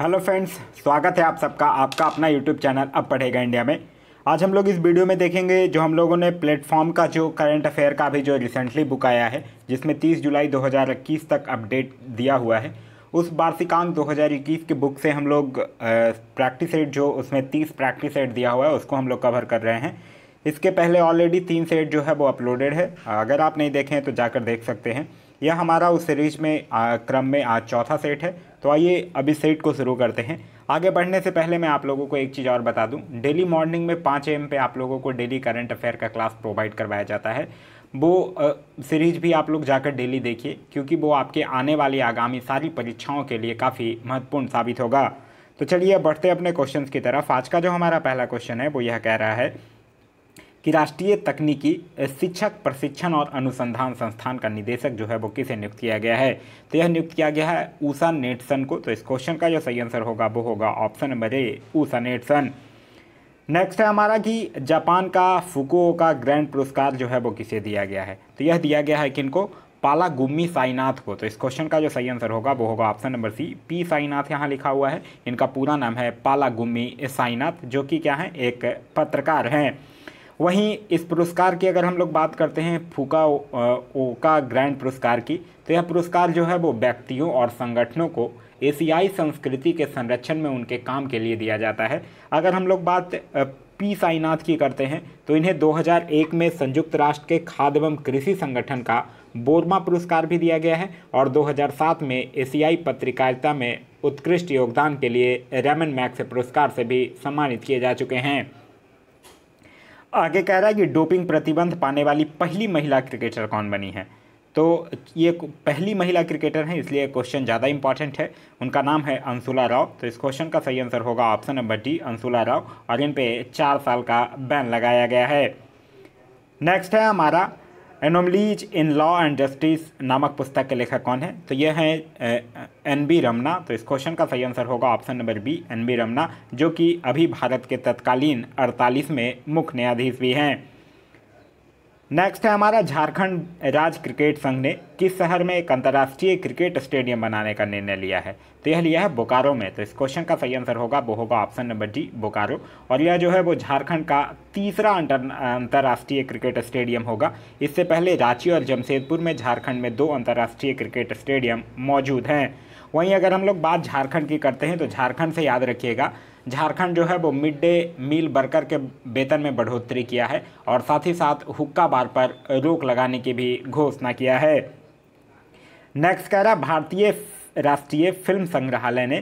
hello friends स्वागत है आप सबका आपका अपना यूट्यूब चैनल अब पढ़ेगा इंडिया में आज हम लोग इस वीडियो में देखेंगे जो हम लोगों ने प्लेटफॉर्म का जो करंट अफेयर का भी जो रिसेंटली बुक आया है जिसमें 30 जुलाई 2021 तक अपडेट दिया हुआ है उस वार्षिकांक 2021 के बुक से हम लोग प्रैक्टिस सेट जो उसमें तीस प्रैक्टिस सेट दिया हुआ है उसको हम लोग कवर कर रहे हैं इसके पहले ऑलरेडी तीन सेट जो है वो अपलोडेड है अगर आप नहीं देखें तो जाकर देख सकते हैं यह हमारा उस सीरीज में आ, क्रम में आज चौथा सेट है तो आइए अभी सेट को शुरू करते हैं आगे बढ़ने से पहले मैं आप लोगों को एक चीज़ और बता दूं डेली मॉर्निंग में पाँच एम पे आप लोगों को डेली करंट अफेयर का क्लास प्रोवाइड करवाया जाता है वो सीरीज़ भी आप लोग जाकर डेली देखिए क्योंकि वो आपके आने वाली आगामी सारी परीक्षाओं के लिए काफ़ी महत्वपूर्ण साबित होगा तो चलिए बढ़ते अपने क्वेश्चन की तरफ आज का जो हमारा पहला क्वेश्चन है वो यह कह रहा है कि राष्ट्रीय तकनीकी शिक्षक प्रशिक्षण और अनुसंधान संस्थान का निदेशक जो है वो किसे नियुक्त किया गया है तो यह नियुक्त किया गया है ऊषा नेटसन को तो इस क्वेश्चन का जो सही आंसर होगा वो होगा ऑप्शन नंबर ए ऊषा नेटसन नेक्स्ट है हमारा कि जापान का फुको का ग्रैंड पुरस्कार जो है वो किसे दिया गया है तो यह दिया गया है किनको पाला गुम्मी साईनाथ को तो इस क्वेश्चन का जो सही आंसर होगा वो होगा option number C P Sainath यहाँ लिखा हुआ है इनका पूरा नाम है पाला गुम्मी साईनाथ जो कि क्या है एक पत्रकार हैं वहीं इस पुरस्कार की अगर हम लोग बात करते हैं फूका ओ, ओका ग्रैंड पुरस्कार की तो यह पुरस्कार जो है वो व्यक्तियों और संगठनों को एशियाई संस्कृति के संरक्षण में उनके काम के लिए दिया जाता है अगर हम लोग बात पी साईनाथ की करते हैं तो इन्हें 2001 में संयुक्त राष्ट्र के खाद्य एवं कृषि संगठन का बोरमा पुरस्कार भी दिया गया है और 2007 में एशियाई पत्रकारिता में उत्कृष्ट योगदान के लिए रेमन मैक्स पुरस्कार से भी सम्मानित किए जा चुके हैं आगे कह रहा है कि डोपिंग प्रतिबंध पाने वाली पहली महिला क्रिकेटर कौन बनी है तो ये पहली महिला क्रिकेटर हैं इसलिए क्वेश्चन ज़्यादा इंपॉर्टेंट है उनका नाम है अंशुला राव तो इस क्वेश्चन का सही आंसर होगा option number D Anshula Rao और इन पे चार साल का बैन लगाया गया है नेक्स्ट है हमारा anomalies in law and justice नामक पुस्तक के लेखक कौन है तो यह है एन बी रमना तो इस क्वेश्चन का सही आंसर होगा option number B N B Ramana जो कि अभी भारत के तत्कालीन अड़तालीसवें मुख्य न्यायाधीश भी हैं नेक्स्ट है हमारा झारखंड राज्य क्रिकेट संघ ने किस शहर में एक अंतर्राष्ट्रीय क्रिकेट स्टेडियम बनाने का निर्णय लिया है तो यह लिया है बोकारो में तो इस क्वेश्चन का सही आंसर होगा वो होगा ऑप्शन नंबर डी बोकारो और यह जो है वो झारखंड का तीसरा अंतर्राष्ट्रीय क्रिकेट स्टेडियम होगा इससे पहले रांची और जमशेदपुर में झारखंड में दो अंतर्राष्ट्रीय क्रिकेट स्टेडियम मौजूद हैं वहीं अगर हम लोग बात झारखंड की करते हैं तो झारखंड से याद रखिएगा झारखंड जो है वो मिड डे मील वर्कर के वेतन में बढ़ोतरी किया है और साथ ही साथ हुक्का बार पर रोक लगाने की भी घोषणा किया है नेक्स्ट कह रहा भारतीय राष्ट्रीय फिल्म संग्रहालय ने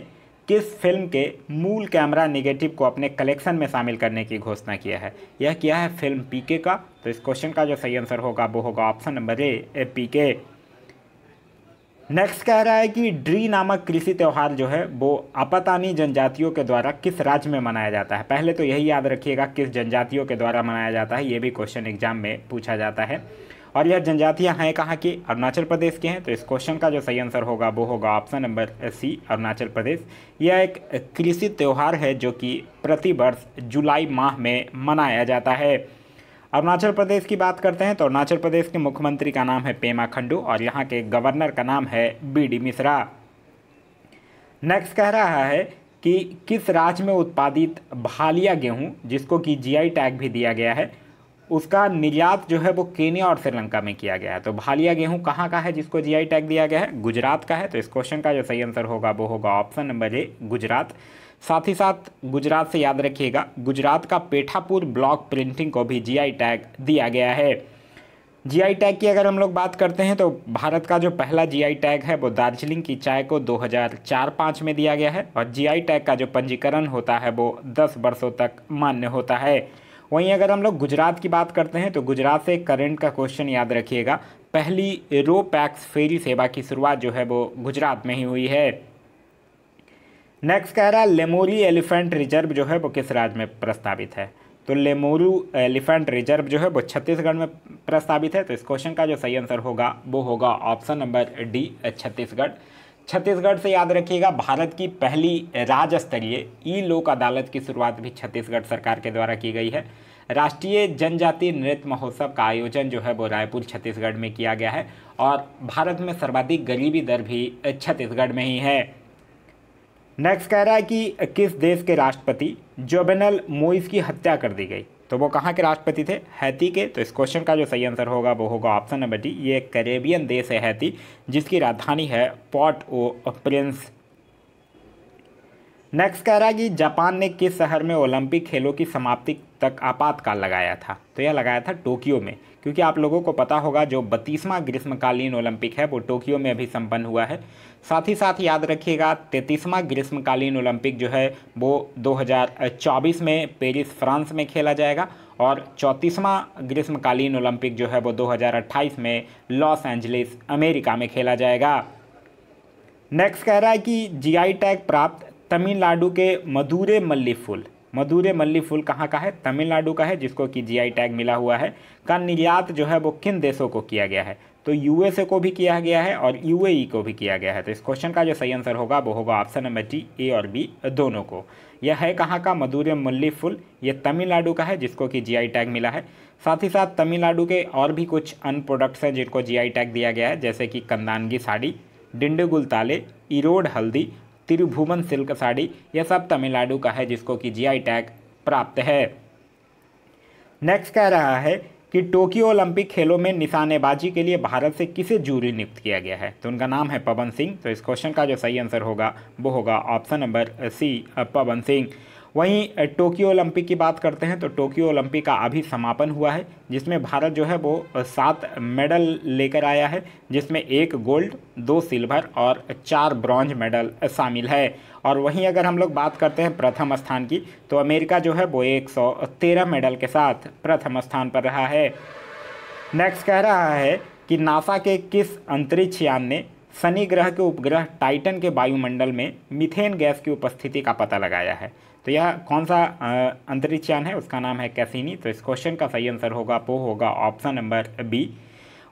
किस फिल्म के मूल कैमरा नेगेटिव को अपने कलेक्शन में शामिल करने की घोषणा किया है यह किया है फिल्म पीके का तो इस क्वेश्चन का जो सही आंसर होगा वो होगा option number A PK next कह रहा है कि ड्री नामक कृषि त्यौहार जो है वो अपतानी जनजातियों के द्वारा किस राज्य में मनाया जाता है पहले तो यही याद रखिएगा किस जनजातियों के द्वारा मनाया जाता है ये भी क्वेश्चन एग्जाम में पूछा जाता है और यह जनजातियाँ हैं कहाँ की अरुणाचल प्रदेश के हैं तो इस क्वेश्चन का जो सही आंसर होगा वो होगा option number C Arunachal Pradesh यह एक कृषि त्यौहार है जो कि प्रतिवर्ष जुलाई माह में मनाया जाता है अरुणाचल प्रदेश की बात करते हैं तो अरुणाचल प्रदेश के मुख्यमंत्री का नाम है पेमा खंडू और यहाँ के गवर्नर का नाम है बी डी मिश्रा नेक्स्ट कह रहा है कि किस राज्य में उत्पादित भालिया गेहूं जिसको कि जीआई टैग भी दिया गया है उसका निर्यात जो है वो केन्या और श्रीलंका में किया गया है तो भालिया गेहूं कहाँ का है जिसको जीआई टैग दिया गया है गुजरात का है तो इस क्वेश्चन का जो सही आंसर होगा वो होगा ऑप्शन नंबर ए गुजरात साथ ही साथ गुजरात से याद रखिएगा गुजरात का पेठापुर ब्लॉक प्रिंटिंग को भी जी टैग दिया गया है जी टैग की अगर हम लोग बात करते हैं तो भारत का जो पहला जी टैग है वो दार्जिलिंग की चाय को 2004 हज़ार में दिया गया है और जी टैग का जो पंजीकरण होता है वो 10 वर्षों तक मान्य होता है वहीं अगर हम लोग गुजरात की बात करते हैं तो गुजरात से करंट का क्वेश्चन याद रखिएगा पहली रो पैक्स फेरी सेवा की शुरुआत जो है वो गुजरात में ही हुई है नेक्स्ट कह रहा है लेमोरी एलिफेंट रिजर्व जो है वो किस राज्य में प्रस्तावित है तो लेमोरू एलिफेंट रिजर्व जो है वो छत्तीसगढ़ में प्रस्तावित है तो इस क्वेश्चन का जो सही आंसर होगा वो होगा option number D Chhattisgarh Chhattisgarh से याद रखिएगा भारत की पहली राज्य स्तरीय ई लोक अदालत की शुरुआत भी छत्तीसगढ़ सरकार के द्वारा की गई है राष्ट्रीय जनजाति नृत्य महोत्सव का आयोजन जो है वो रायपुर छत्तीसगढ़ में किया गया है और भारत में सर्वाधिक गरीबी दर भी छत्तीसगढ़ में ही है नेक्स्ट कह रहा है कि किस देश के राष्ट्रपति जोबेनल मोइस की हत्या कर दी गई तो वो कहाँ के राष्ट्रपति थे हैती के तो इस क्वेश्चन का जो सही आंसर होगा वो होगा ऑप्शन नंबर डी ये करेबियन देश है हैती जिसकी राजधानी है पोर्ट ओ प्रिंस नेक्स्ट कह रहा है कि जापान ने किस शहर में ओलंपिक खेलों की समाप्ति तक आपातकाल लगाया था तो यह लगाया था टोक्यो में क्योंकि आप लोगों को पता होगा जो बत्तीसवां ग्रीष्मकालीन ओलंपिक है वो टोक्यो में अभी संपन्न हुआ है साथ ही साथ याद रखिएगा तैंतीसवां ग्रीष्मकालीन ओलंपिक जो है वो 2024 में पेरिस फ्रांस में खेला जाएगा और चौंतीसवां ग्रीष्मकालीन ओलंपिक जो है वो दो में लॉस एंजलिस अमेरिका में खेला जाएगा नेक्स्ट कह रहा है कि जीआई टैग प्राप्त तमिलनाडु के मधुरे मल्ली फूल मधुरे मल्ली फूल कहाँ का है तमिलनाडु का है जिसको कि जीआई टैग मिला हुआ है का निर्यात जो है वो किन देशों को किया गया है तो यूएसए को भी किया गया है और यूएई e को भी किया गया है तो इस क्वेश्चन का जो सही आंसर होगा वो होगा ऑप्शन नंबर डी ए और बी दोनों को यह है कहाँ का मधुरे मल्ली फूल ये तमिलनाडु का है जिसको कि जी टैग मिला है साथ ही साथ तमिलनाडु के और भी कुछ अन प्रोडक्ट्स हैं जिनको जी टैग दिया गया है जैसे कि कंदानगी साड़ी डिंडगुल ताले इरोड हल्दी तिरुभुवन सिल्क साड़ी यह सब तमिलनाडु का है जिसको कि जीआई टैग प्राप्त है नेक्स्ट कह रहा है कि टोक्यो ओलंपिक खेलों में निशानेबाजी के लिए भारत से किसे जूरी नियुक्त किया गया है तो उनका नाम है पवन सिंह तो इस क्वेश्चन का जो सही आंसर होगा वो होगा option number C Pawan Singh वहीं टोक्यो ओलंपिक की बात करते हैं तो टोक्यो ओलंपिक का अभी समापन हुआ है जिसमें भारत जो है वो सात मेडल लेकर आया है जिसमें एक गोल्ड दो सिल्वर और चार ब्रॉन्ज मेडल शामिल है और वहीं अगर हम लोग बात करते हैं प्रथम स्थान की तो अमेरिका जो है वो एक मेडल के साथ प्रथम स्थान पर रहा है नेक्स्ट कह रहा है कि नासा के किस अंतरिक्ष यान ने शनि ग्रह के उपग्रह टाइटन के वायुमंडल में मिथेन गैस की उपस्थिति का पता लगाया है तो यह कौन सा अंतरिक्ष यान है उसका नाम है कैसिनी तो इस क्वेश्चन का सही आंसर होगा वो होगा ऑप्शन नंबर बी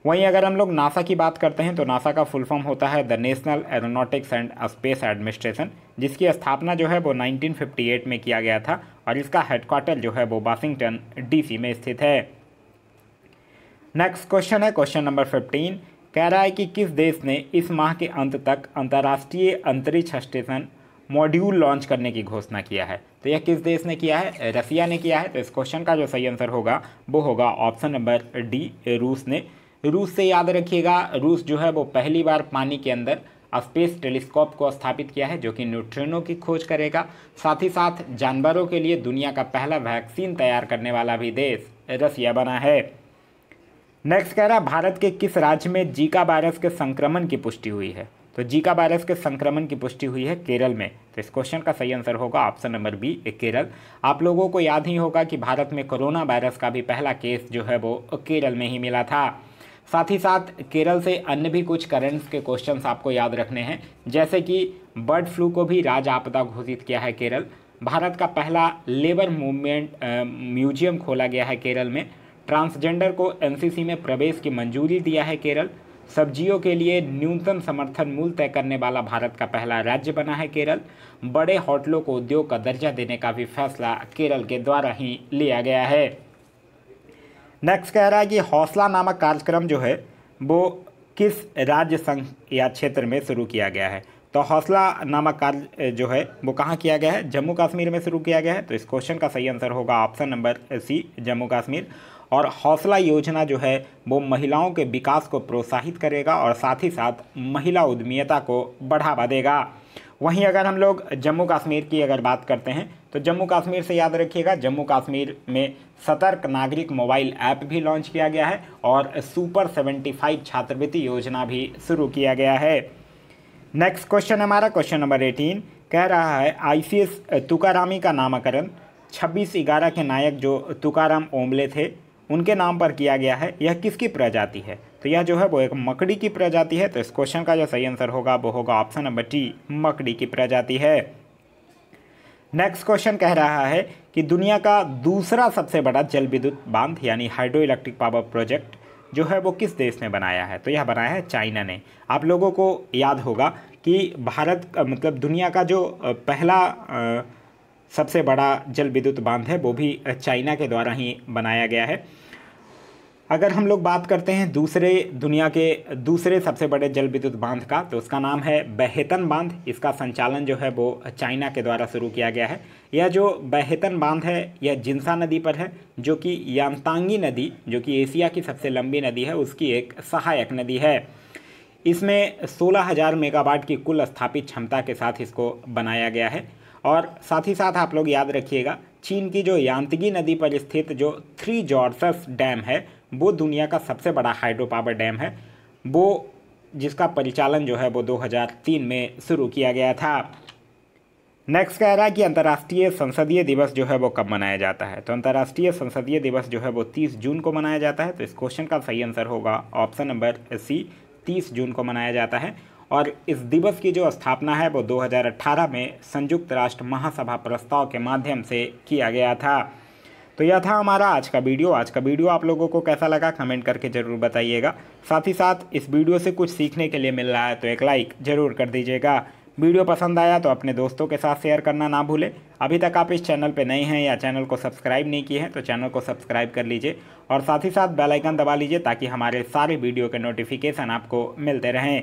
वहीं अगर हम लोग नासा की बात करते हैं तो नासा का फुल फॉर्म होता है the national aeronautics and space administration जिसकी स्थापना जो है वो 1958 में किया गया था और इसका हेडक्वार्टर जो है वो वाशिंगटन डीसी में स्थित है नेक्स्ट क्वेश्चन है क्वेश्चन नंबर फिफ्टीन कह रहा है कि किस देश ने इस माह के अंत तक अंतर्राष्ट्रीय अंतरिक्ष स्टेशन मॉड्यूल लॉन्च करने की घोषणा किया है तो यह किस देश ने किया है रसिया ने किया है तो इस क्वेश्चन का जो सही आंसर होगा वो होगा ऑप्शन नंबर डी रूस ने रूस से याद रखिएगा रूस जो है वो पहली बार पानी के अंदर स्पेस टेलीस्कोप को स्थापित किया है जो कि न्यूट्रिनो की खोज करेगा साथ ही साथ जानवरों के लिए दुनिया का पहला वैक्सीन तैयार करने वाला भी देश रसिया बना है नेक्स्ट कह रहा है भारत के किस राज्य में जीका वायरस के संक्रमण की पुष्टि हुई है तो जीका वायरस के संक्रमण की पुष्टि हुई है केरल में तो इस क्वेश्चन का सही आंसर होगा ऑप्शन नंबर बी केरल आप लोगों को याद ही होगा कि भारत में कोरोना वायरस का भी पहला केस जो है वो केरल में ही मिला था साथ ही साथ केरल से अन्य भी कुछ करंट्स के क्वेश्चन आपको याद रखने हैं जैसे कि बर्ड फ्लू को भी राज आपदा घोषित किया है केरल भारत का पहला लेबर मूवमेंट म्यूजियम खोला गया है केरल में ट्रांसजेंडर को एनसीसी में प्रवेश की मंजूरी दिया है केरल सब्जियों के लिए न्यूनतम समर्थन मूल्य तय करने वाला भारत का पहला राज्य बना है केरल बड़े होटलों को उद्योग का दर्जा देने का भी फैसला केरल के द्वारा ही लिया गया है नेक्स्ट कह रहा है कि हौसला नामक कार्यक्रम जो है वो किस राज्य संघ या क्षेत्र में शुरू किया गया है तो हौसला नामक कार्य जो है वो कहाँ किया गया है जम्मू कश्मीर में शुरू किया गया है तो इस क्वेश्चन का सही आंसर होगा option number C Jammu Kashmir और हौसला योजना जो है वो महिलाओं के विकास को प्रोत्साहित करेगा और साथ ही साथ महिला उद्यमियता को बढ़ावा देगा वहीं अगर हम लोग जम्मू कश्मीर की अगर बात करते हैं तो जम्मू कश्मीर से याद रखिएगा जम्मू कश्मीर में सतर्क नागरिक मोबाइल ऐप भी लॉन्च किया गया है और सुपर 75 छात्रवृत्ति योजना भी शुरू किया गया है नेक्स्ट क्वेश्चन हमारा क्वेश्चन नंबर एटीन कह रहा है आईसीएस तुकारामी का नामकरण छब्बीस ग्यारह के नायक जो तुकाराम ओमले थे उनके नाम पर किया गया है यह किसकी प्रजाति है तो यह जो है वो एक मकड़ी की प्रजाति है तो इस क्वेश्चन का जो सही आंसर होगा वो होगा ऑप्शन नंबर डी मकड़ी की प्रजाति है नेक्स्ट क्वेश्चन कह रहा है कि दुनिया का दूसरा सबसे बड़ा जल विद्युत बांध यानी हाइड्रो इलेक्ट्रिक पावर प्रोजेक्ट जो है वो किस देश ने बनाया है तो यह बनाया है चाइना ने आप लोगों को याद होगा कि भारत मतलब दुनिया का जो पहला आ, सबसे बड़ा जल विद्युत बांध है वो भी चाइना के द्वारा ही बनाया गया है अगर हम लोग बात करते हैं दूसरे दुनिया के दूसरे सबसे बड़े जल विद्युत बांध का तो उसका नाम है बहेतन बांध इसका संचालन जो है वो चाइना के द्वारा शुरू किया गया है यह जो बहेतन बांध है यह जिंसा नदी पर है जो कि यांतांगी नदी जो कि एशिया की सबसे लंबी नदी है उसकी एक सहायक नदी है इसमें सोलह हज़ार मेगावाट की कुल स्थापित क्षमता के साथ इसको बनाया गया है और साथ ही साथ आप लोग याद रखिएगा चीन की जो यांतगी नदी पर स्थित जो थ्री जॉर्सस डैम है वो दुनिया का सबसे बड़ा हाइड्रो पावर डैम है वो जिसका परिचालन जो है वो 2003 में शुरू किया गया था नेक्स्ट कह रहा है कि अंतर्राष्ट्रीय संसदीय दिवस जो है वो कब मनाया जाता है तो अंतर्राष्ट्रीय संसदीय दिवस जो है वो 30 जून को मनाया जाता है तो इस क्वेश्चन का सही आंसर होगा ऑप्शन नंबर सी 30 जून को मनाया जाता है और इस दिवस की जो स्थापना है वो 2018 में संयुक्त राष्ट्र महासभा प्रस्ताव के माध्यम से किया गया था तो यह था हमारा आज का वीडियो आज का वीडियो आप लोगों को कैसा लगा कमेंट करके ज़रूर बताइएगा साथ ही साथ इस वीडियो से कुछ सीखने के लिए मिल रहा है तो एक लाइक ज़रूर कर दीजिएगा वीडियो पसंद आया तो अपने दोस्तों के साथ शेयर करना ना भूलें अभी तक आप इस चैनल पर नए हैं या चैनल को सब्सक्राइब नहीं किए हैं तो चैनल को सब्सक्राइब कर लीजिए और साथ ही साथ बेलाइकन दबा लीजिए ताकि हमारे सारे वीडियो के नोटिफिकेशन आपको मिलते रहें